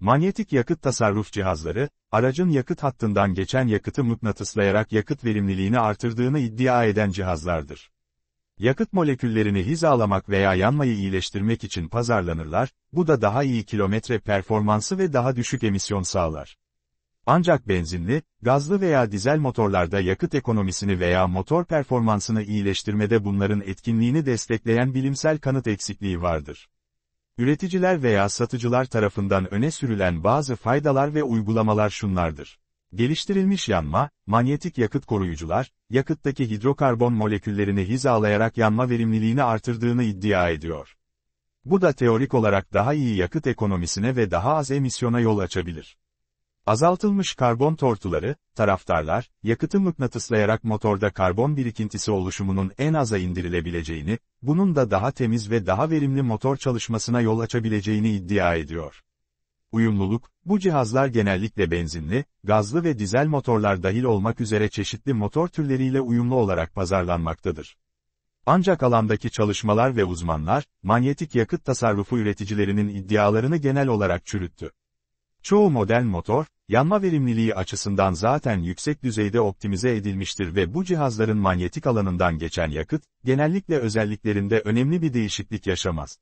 Manyetik yakıt tasarruf cihazları, aracın yakıt hattından geçen yakıtı mıknatıslayarak yakıt verimliliğini artırdığını iddia eden cihazlardır. Yakıt moleküllerini hizalamak veya yanmayı iyileştirmek için pazarlanırlar, bu da daha iyi kilometre performansı ve daha düşük emisyon sağlar. Ancak benzinli, gazlı veya dizel motorlarda yakıt ekonomisini veya motor performansını iyileştirmede bunların etkinliğini destekleyen bilimsel kanıt eksikliği vardır. Üreticiler veya satıcılar tarafından öne sürülen bazı faydalar ve uygulamalar şunlardır. Geliştirilmiş yanma, manyetik yakıt koruyucular, yakıttaki hidrokarbon moleküllerini hizalayarak yanma verimliliğini artırdığını iddia ediyor. Bu da teorik olarak daha iyi yakıt ekonomisine ve daha az emisyona yol açabilir. Azaltılmış karbon tortuları, taraftarlar, yakıtı mıknatıslayarak motorda karbon birikintisi oluşumunun en aza indirilebileceğini, bunun da daha temiz ve daha verimli motor çalışmasına yol açabileceğini iddia ediyor. Uyumluluk, bu cihazlar genellikle benzinli, gazlı ve dizel motorlar dahil olmak üzere çeşitli motor türleriyle uyumlu olarak pazarlanmaktadır. Ancak alandaki çalışmalar ve uzmanlar, manyetik yakıt tasarrufu üreticilerinin iddialarını genel olarak çürüttü. Çoğu model motor, yanma verimliliği açısından zaten yüksek düzeyde optimize edilmiştir ve bu cihazların manyetik alanından geçen yakıt, genellikle özelliklerinde önemli bir değişiklik yaşamaz.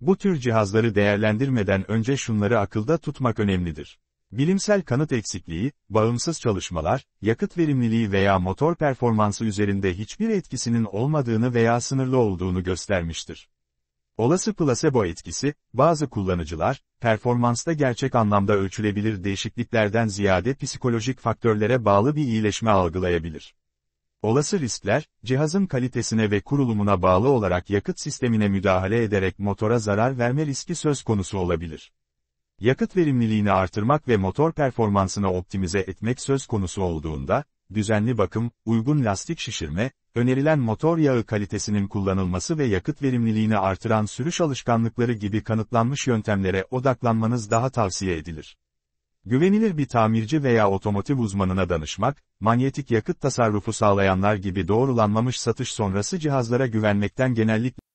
Bu tür cihazları değerlendirmeden önce şunları akılda tutmak önemlidir. Bilimsel kanıt eksikliği, bağımsız çalışmalar, yakıt verimliliği veya motor performansı üzerinde hiçbir etkisinin olmadığını veya sınırlı olduğunu göstermiştir. Olası plasebo etkisi, bazı kullanıcılar, performansta gerçek anlamda ölçülebilir değişikliklerden ziyade psikolojik faktörlere bağlı bir iyileşme algılayabilir. Olası riskler, cihazın kalitesine ve kurulumuna bağlı olarak yakıt sistemine müdahale ederek motora zarar verme riski söz konusu olabilir. Yakıt verimliliğini artırmak ve motor performansını optimize etmek söz konusu olduğunda, düzenli bakım, uygun lastik şişirme, önerilen motor yağı kalitesinin kullanılması ve yakıt verimliliğini artıran sürüş alışkanlıkları gibi kanıtlanmış yöntemlere odaklanmanız daha tavsiye edilir. Güvenilir bir tamirci veya otomotiv uzmanına danışmak, manyetik yakıt tasarrufu sağlayanlar gibi doğrulanmamış satış sonrası cihazlara güvenmekten genellikle